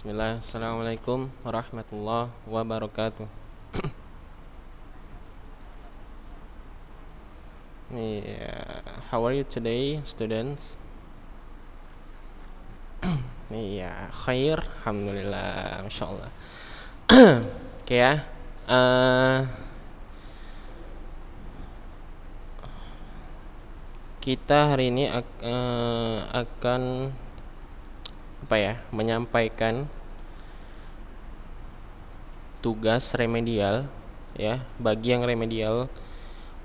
Bismillah, Assalamualaikum warahmatullahi wabarakatuh yeah. How are you today, students? Iya, yeah. khair, Alhamdulillah, Masya Allah Oke ya uh, Kita hari ini ak uh, akan apa ya menyampaikan tugas remedial ya bagi yang remedial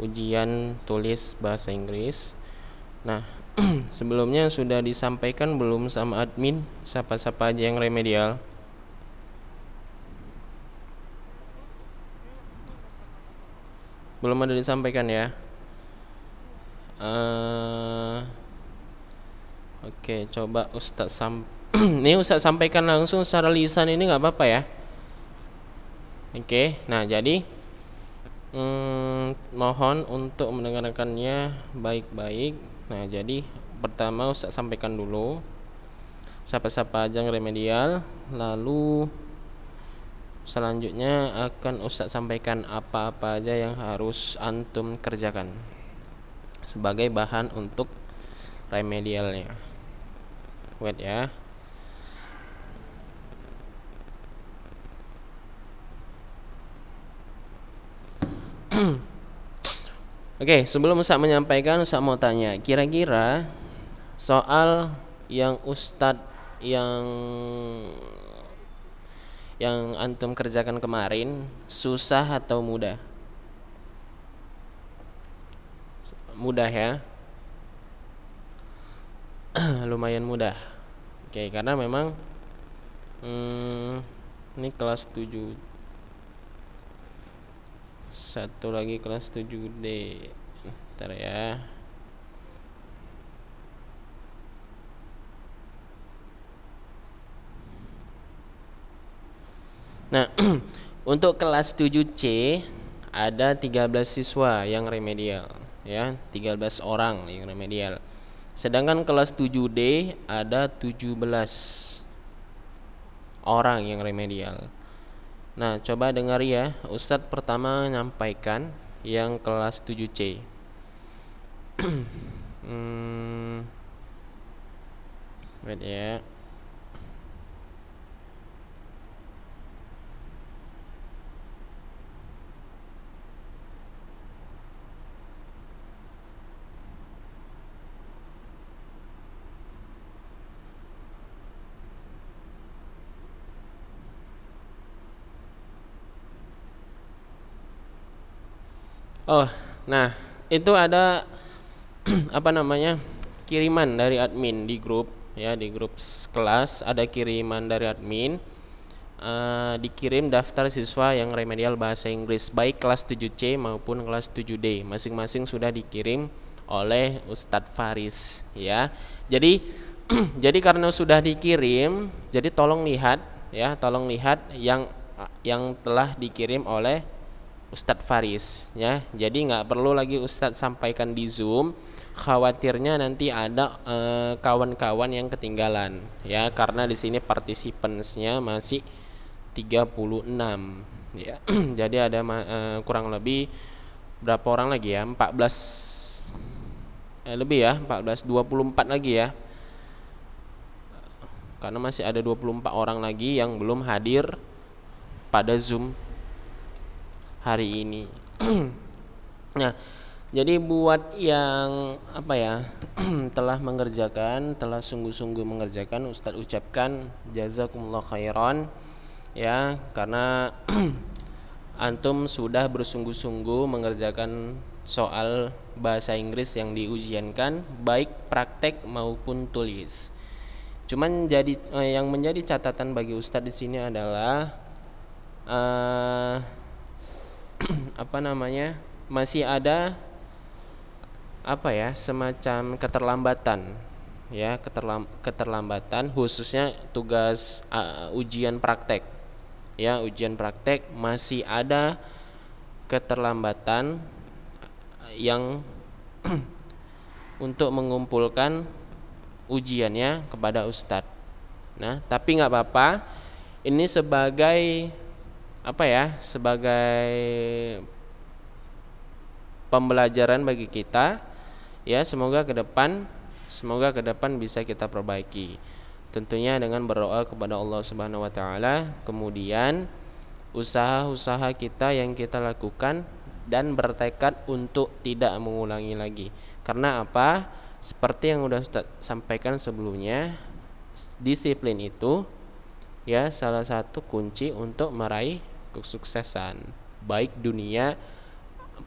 ujian tulis bahasa Inggris. Nah, sebelumnya sudah disampaikan belum sama admin siapa-siapa aja yang remedial? Belum ada disampaikan ya. Uh, Oke, okay, coba Ustadz sampai ini usah sampaikan langsung secara lisan ini nggak apa-apa ya oke okay, nah jadi hmm, mohon untuk mendengarkannya baik-baik nah jadi pertama usah sampaikan dulu siapa-siapa aja yang remedial lalu selanjutnya akan usah sampaikan apa-apa aja yang harus antum kerjakan sebagai bahan untuk remedialnya wait ya Oke, sebelum Ustaz menyampaikan Ustaz mau tanya, kira-kira soal yang Ustadz yang yang antum kerjakan kemarin susah atau mudah? Mudah ya. Lumayan mudah. Oke, karena memang hmm, ini kelas 7 satu lagi kelas 7D ntar ya nah untuk kelas 7C ada 13 siswa yang remedial ya 13 orang yang remedial sedangkan kelas 7D ada 17 orang yang remedial Nah, coba dengar ya. Ustadz pertama nyampaikan yang kelas 7C. hmm, wait ya. Oh, nah itu ada apa namanya kiriman dari admin di grup ya di grup kelas ada kiriman dari admin uh, dikirim daftar siswa yang remedial bahasa Inggris baik kelas 7C maupun kelas 7D masing-masing sudah dikirim oleh Ustadz Faris ya jadi jadi karena sudah dikirim jadi tolong lihat ya tolong lihat yang yang telah dikirim oleh Ustadz Faris ya jadi nggak perlu lagi Ustadz sampaikan di Zoom khawatirnya nanti ada eh, kawan-kawan uh, yang ketinggalan ya karena di sini participants masih 36 ya jadi ada uh, kurang lebih berapa orang lagi ya 14 eh, lebih ya 14 24 lagi ya karena masih ada 24 orang lagi yang belum hadir pada Zoom hari ini. nah, jadi buat yang apa ya telah mengerjakan, telah sungguh-sungguh mengerjakan, Ustadz ucapkan jazakumullah khairan ya karena antum sudah bersungguh-sungguh mengerjakan soal bahasa Inggris yang diujiankan baik praktek maupun tulis. Cuman jadi eh, yang menjadi catatan bagi Ustadz di sini adalah eh, apa namanya masih ada apa ya semacam keterlambatan ya keterlam, keterlambatan khususnya tugas uh, ujian praktek ya ujian praktek masih ada keterlambatan yang untuk mengumpulkan ujiannya kepada ustadz nah tapi nggak apa-apa ini sebagai apa ya sebagai pembelajaran bagi kita ya semoga ke depan semoga ke depan bisa kita perbaiki tentunya dengan berdoa kepada Allah Subhanahu wa taala kemudian usaha-usaha kita yang kita lakukan dan bertekad untuk tidak mengulangi lagi karena apa seperti yang sudah saya sampaikan sebelumnya disiplin itu ya salah satu kunci untuk meraih kesuksesan baik dunia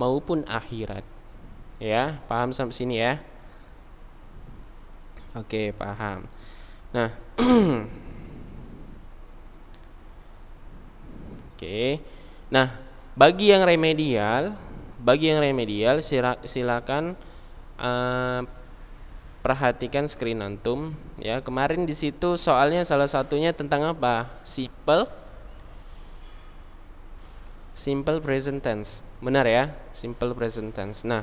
maupun akhirat. Ya, paham sampai sini ya? Oke, paham. Nah, Oke. Nah, bagi yang remedial, bagi yang remedial silakan uh, perhatikan screen antum ya. Kemarin di situ soalnya salah satunya tentang apa? simple simple present tense. Benar ya? Simple present tense. Nah,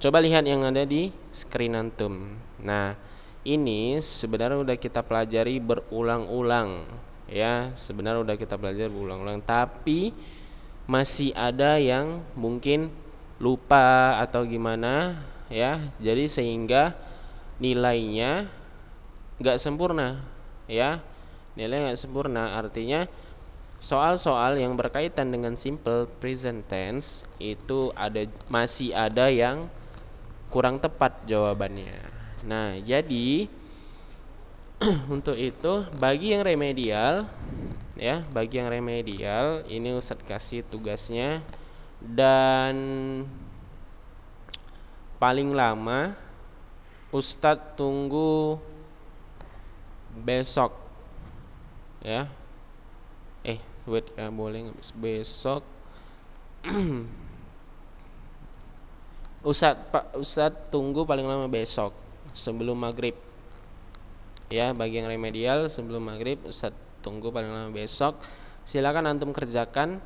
coba lihat yang ada di screen antum. Nah, ini sebenarnya udah kita pelajari berulang-ulang ya. Sebenarnya udah kita pelajari berulang-ulang, tapi masih ada yang mungkin lupa atau gimana ya. Jadi sehingga nilainya nggak sempurna ya. Nilai nggak sempurna artinya soal-soal yang berkaitan dengan simple present tense itu ada masih ada yang kurang tepat jawabannya. Nah, jadi untuk itu bagi yang remedial ya, bagi yang remedial ini Ustadz kasih tugasnya dan paling lama Ustadz tunggu besok ya wait ya boleh habis besok Ustad Pak Ustad tunggu paling lama besok sebelum maghrib ya bagi yang remedial sebelum maghrib Ustad tunggu paling lama besok silakan antum kerjakan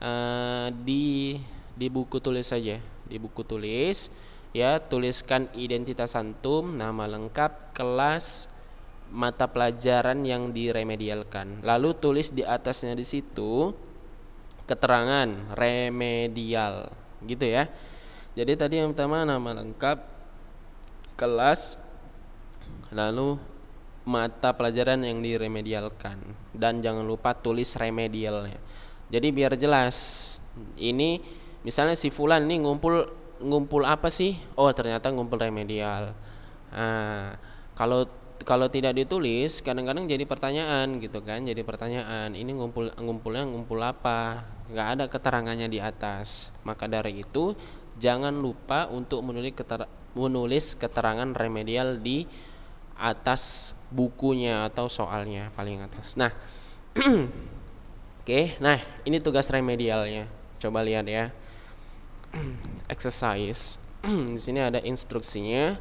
uh, di di buku tulis saja di buku tulis ya tuliskan identitas antum nama lengkap kelas mata pelajaran yang diremedialkan. Lalu tulis di atasnya di situ keterangan remedial gitu ya. Jadi tadi yang pertama nama lengkap, kelas, lalu mata pelajaran yang diremedialkan dan jangan lupa tulis remedialnya. Jadi biar jelas. Ini misalnya si fulan nih ngumpul ngumpul apa sih? Oh, ternyata ngumpul remedial. Nah, kalau kalau tidak ditulis kadang-kadang jadi pertanyaan gitu kan jadi pertanyaan ini ngumpul ngumpulnya ngumpul apa nggak ada keterangannya di atas maka dari itu jangan lupa untuk menulis, keter, menulis keterangan remedial di atas bukunya atau soalnya paling atas nah oke okay, nah ini tugas remedialnya coba lihat ya exercise di sini ada instruksinya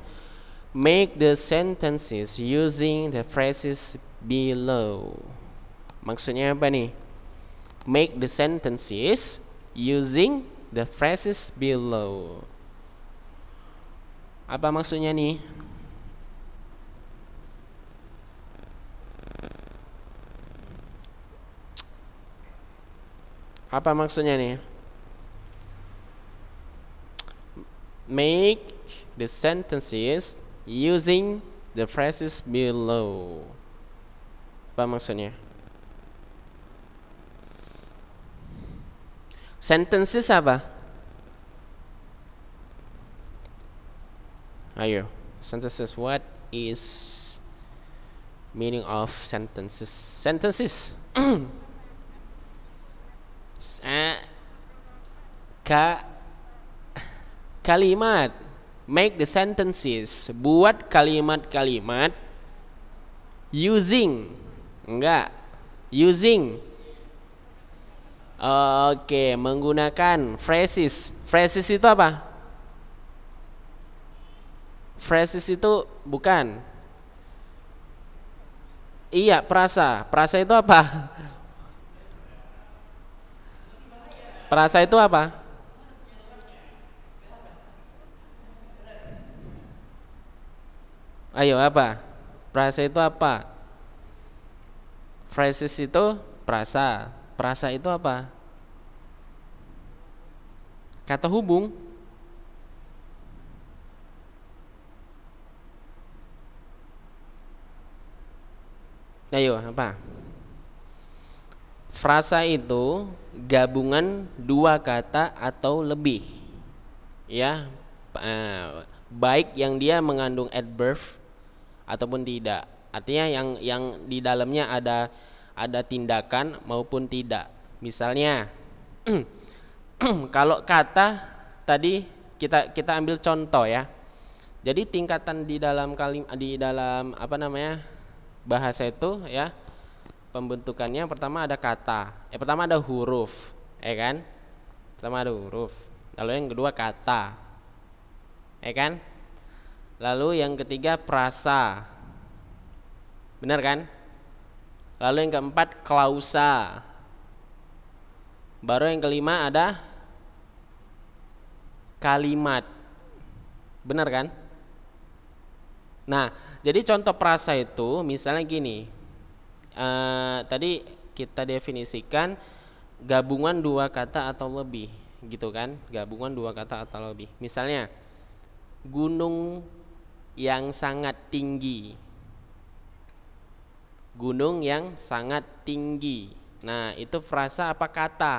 Make the sentences using the phrases below. Maksudnya apa nih? Make the sentences using the phrases below. Apa maksudnya nih? Apa maksudnya nih? Make the sentences using the phrases below. Apa maksudnya? Sentences apa? Ayo, sentences. What is meaning of sentences? Sentences. Sa ka kalimat make the sentences buat kalimat-kalimat using enggak using oke okay, menggunakan phrases phrases itu apa phrases itu bukan iya perasa perasa itu apa perasa itu apa Ayo apa? Prasa itu apa? Phrases itu prasa. Prasa itu apa? Kata hubung. Ayo apa? Frasa itu gabungan dua kata atau lebih. Ya, eh, baik yang dia mengandung adverb ataupun tidak. Artinya yang yang di dalamnya ada ada tindakan maupun tidak. Misalnya kalau kata tadi kita kita ambil contoh ya. Jadi tingkatan di dalam kalim di dalam apa namanya bahasa itu ya pembentukannya pertama ada kata, eh pertama ada huruf, eh kan? Pertama ada huruf. Lalu yang kedua kata, eh kan? Lalu yang ketiga prasa. Benar kan? Lalu yang keempat klausa. Baru yang kelima ada kalimat. Benar kan? Nah, jadi contoh prasa itu misalnya gini. Eh, tadi kita definisikan gabungan dua kata atau lebih, gitu kan? Gabungan dua kata atau lebih. Misalnya gunung yang sangat tinggi. Gunung yang sangat tinggi. Nah, itu frasa apa kata?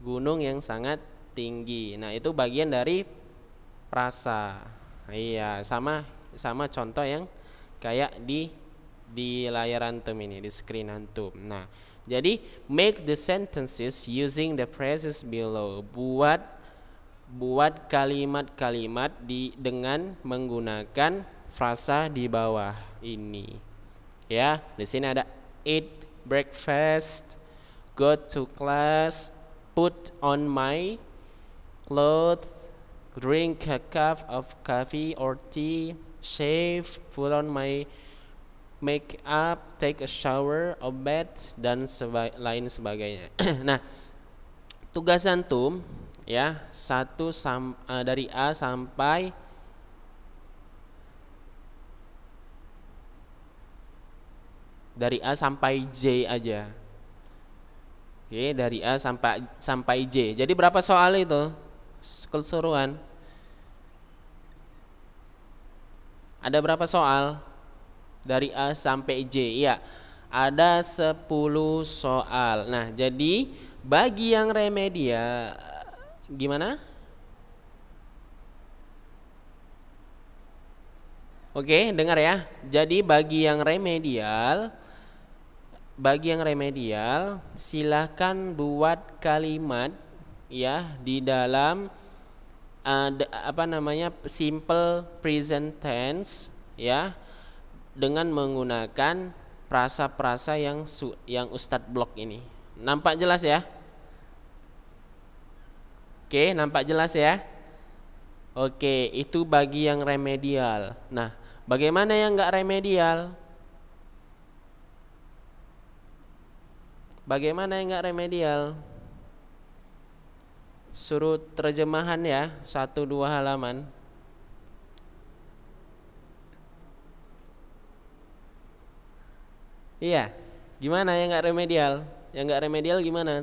Gunung yang sangat tinggi. Nah, itu bagian dari frasa. Iya, sama sama contoh yang kayak di di layar antum ini, di screen antum. Nah, jadi make the sentences using the phrases below. Buat buat kalimat-kalimat di dengan menggunakan frasa di bawah ini. Ya, di sini ada eat breakfast, go to class, put on my clothes, drink a cup of coffee or tea, shave, put on my make up, take a shower, a bath dan seba lain sebagainya. nah, tugas antum ya satu sam, uh, dari A sampai dari A sampai J aja Oke, dari A sampai sampai J. Jadi berapa soal itu? Keseluruhan. Ada berapa soal? Dari A sampai J. ya Ada 10 soal. Nah, jadi bagi yang remedial Gimana? Oke, dengar ya. Jadi bagi yang remedial, bagi yang remedial, silahkan buat kalimat ya di dalam ada apa namanya simple present tense ya dengan menggunakan prasa-prasa yang su, yang Ustadz blok ini. Nampak jelas ya? Oke, nampak jelas ya? Oke, itu bagi yang remedial. Nah, bagaimana yang nggak remedial? Bagaimana yang nggak remedial? Suruh terjemahan ya, satu dua halaman. Iya, gimana yang nggak remedial? Yang nggak remedial gimana?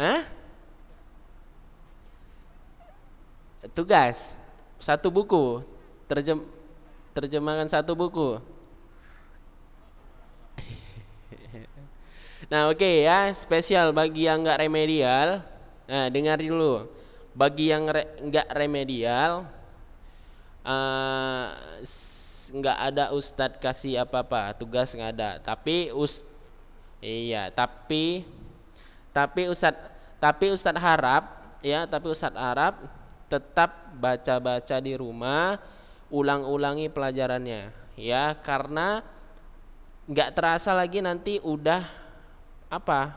Hah? tugas satu buku terjem terjemahkan satu buku nah oke okay ya spesial bagi yang nggak remedial nah dengar dulu bagi yang nggak re, remedial eh, nggak uh, ada Ustad kasih apa-apa tugas nggak ada tapi us iya tapi tapi Ustad tapi Ustad harap ya tapi Ustad harap tetap baca-baca di rumah, ulang-ulangi pelajarannya ya karena nggak terasa lagi nanti udah apa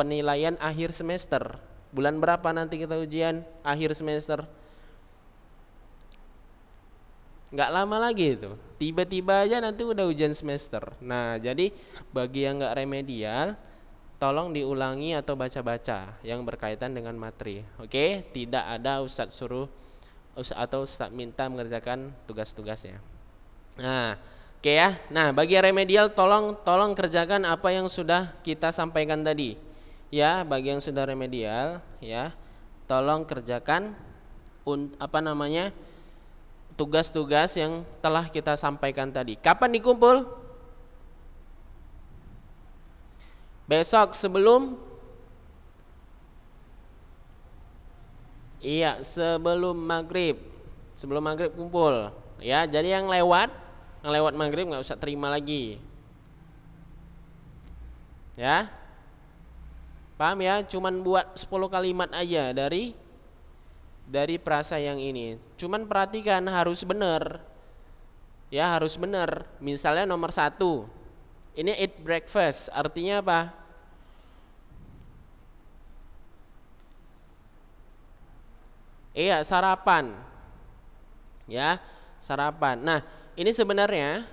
penilaian akhir semester bulan berapa nanti kita ujian akhir semester nggak lama lagi itu tiba-tiba aja nanti udah ujian semester nah jadi bagi yang nggak remedial tolong diulangi atau baca-baca yang berkaitan dengan materi. Oke, okay? tidak ada ustadz suruh ustadz atau ustadz minta mengerjakan tugas-tugasnya. Nah, oke okay ya. Nah, bagi remedial tolong tolong kerjakan apa yang sudah kita sampaikan tadi. Ya, bagi yang sudah remedial ya, tolong kerjakan un, apa namanya? tugas-tugas yang telah kita sampaikan tadi. Kapan dikumpul? Besok sebelum Iya, sebelum maghrib. Sebelum maghrib kumpul. Ya, jadi yang lewat, yang lewat maghrib nggak usah terima lagi. Ya, paham ya? Cuman buat 10 kalimat aja dari dari perasa yang ini. Cuman perhatikan harus benar. Ya, harus benar. Misalnya nomor satu ini eat breakfast, artinya apa? Iya, sarapan. Ya, sarapan. Nah, ini sebenarnya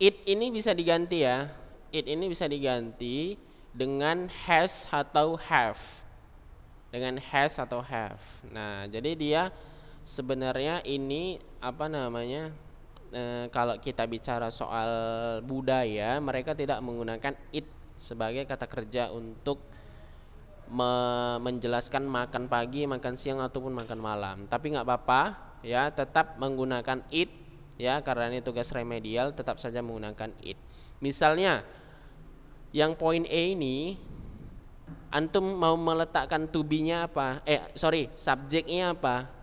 eat ini bisa diganti ya. eat ini bisa diganti dengan has atau have. Dengan has atau have. Nah, jadi dia sebenarnya ini apa namanya? e, kalau kita bicara soal budaya, mereka tidak menggunakan it sebagai kata kerja untuk me menjelaskan makan pagi, makan siang ataupun makan malam. Tapi nggak apa-apa ya, tetap menggunakan it ya karena ini tugas remedial tetap saja menggunakan it. Misalnya yang poin E ini antum mau meletakkan to apa? Eh sorry, subjeknya apa?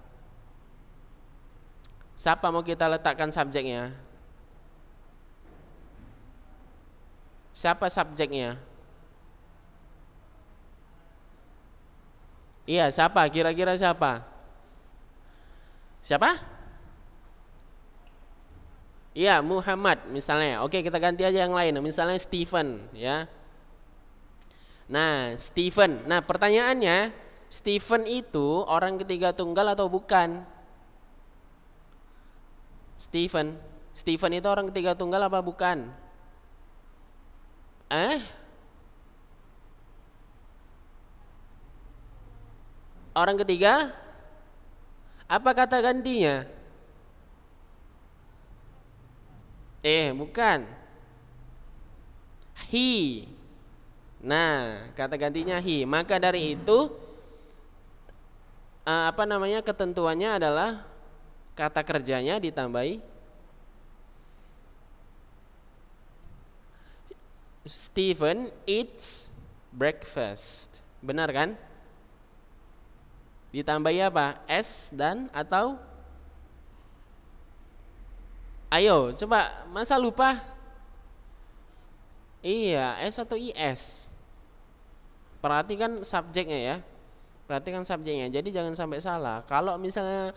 Siapa mau kita letakkan subjeknya? Siapa subjeknya? Iya, siapa? Kira-kira siapa? Siapa? Iya, Muhammad misalnya. Oke, kita ganti aja yang lain. Misalnya Stephen, ya. Nah, Stephen. Nah, pertanyaannya, Stephen itu orang ketiga tunggal atau bukan? Stephen. Stephen itu orang ketiga tunggal apa bukan? Eh? Orang ketiga? Apa kata gantinya? Eh, bukan. He. Nah, kata gantinya he. Maka dari itu eh, apa namanya ketentuannya adalah kata kerjanya ditambahi Stephen eats breakfast. Benar kan? Ditambahi apa? S dan atau Ayo, coba masa lupa? Iya, S atau IS. Perhatikan subjeknya ya. Perhatikan subjeknya. Jadi jangan sampai salah. Kalau misalnya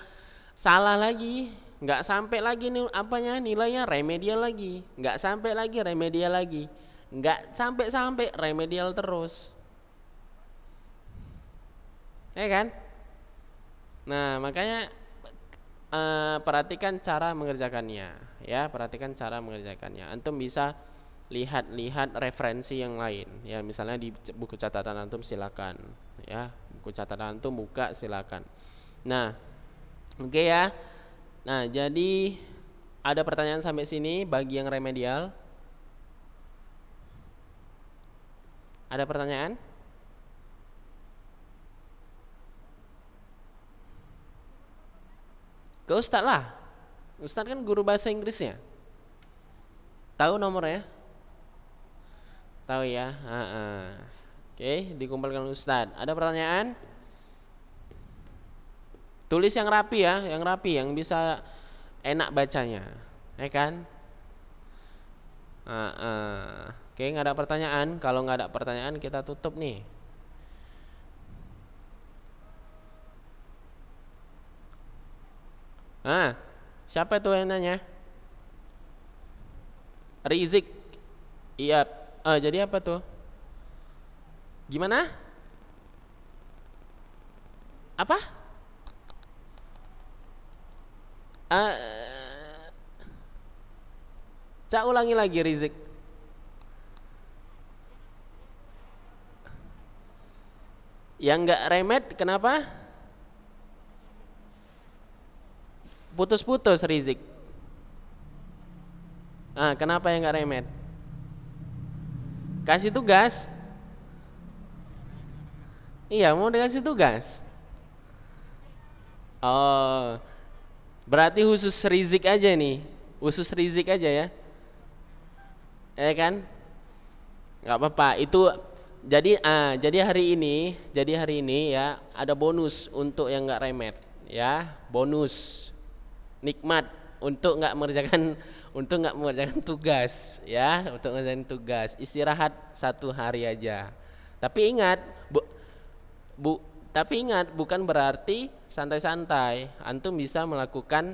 salah lagi nggak sampai lagi nih apanya nilainya remedial lagi nggak sampai lagi remedial lagi nggak sampai sampai remedial terus ya kan nah makanya uh, perhatikan cara mengerjakannya ya perhatikan cara mengerjakannya antum bisa lihat-lihat referensi yang lain ya misalnya di buku catatan antum silakan ya buku catatan antum buka silakan nah Oke okay ya. Nah, jadi ada pertanyaan sampai sini bagi yang remedial. Ada pertanyaan? Ke Ustadz lah. Ustadz kan guru bahasa Inggrisnya. Tahu nomornya? Tahu ya. Oke, okay, dikumpulkan Ustadz. Ada pertanyaan? Tulis yang rapi ya, yang rapi, yang bisa enak bacanya, ya kan? Uh, uh. Oke, nggak ada pertanyaan. Kalau nggak ada pertanyaan, kita tutup nih. Ah, siapa itu yang nanya? Rizik. Iya. Uh, jadi apa tuh? Gimana? Apa? uh, cak ulangi lagi Rizik yang nggak remet kenapa putus-putus Rizik ah kenapa yang nggak remet kasih tugas iya mau dikasih tugas oh Berarti khusus rizik aja nih, khusus rizik aja ya. Ya kan? nggak apa-apa. Itu jadi ah, jadi hari ini, jadi hari ini ya ada bonus untuk yang nggak remet ya, bonus nikmat untuk nggak mengerjakan untuk nggak mengerjakan tugas ya untuk mengerjakan tugas istirahat satu hari aja tapi ingat bu, bu tapi ingat, bukan berarti santai-santai. Antum bisa melakukan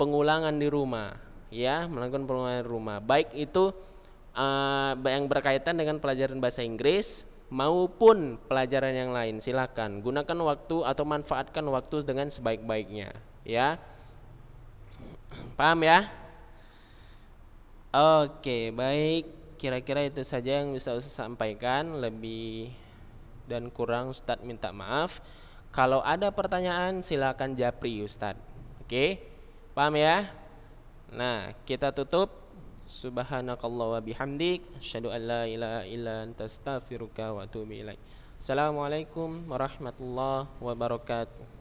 pengulangan di rumah, ya, melakukan pengulangan di rumah. Baik itu uh, yang berkaitan dengan pelajaran bahasa Inggris maupun pelajaran yang lain. Silakan gunakan waktu atau manfaatkan waktu dengan sebaik-baiknya, ya. Paham ya? Oke, baik. Kira-kira itu saja yang bisa saya sampaikan. Lebih dan kurang Ustadz minta maaf. Kalau ada pertanyaan silakan japri Ustadz. Oke, paham ya? Nah, kita tutup. Subhanakallah wa bihamdik. Asyadu an la ilaha illa anta astaghfiruka wa atubu ilaih Assalamualaikum warahmatullahi wabarakatuh.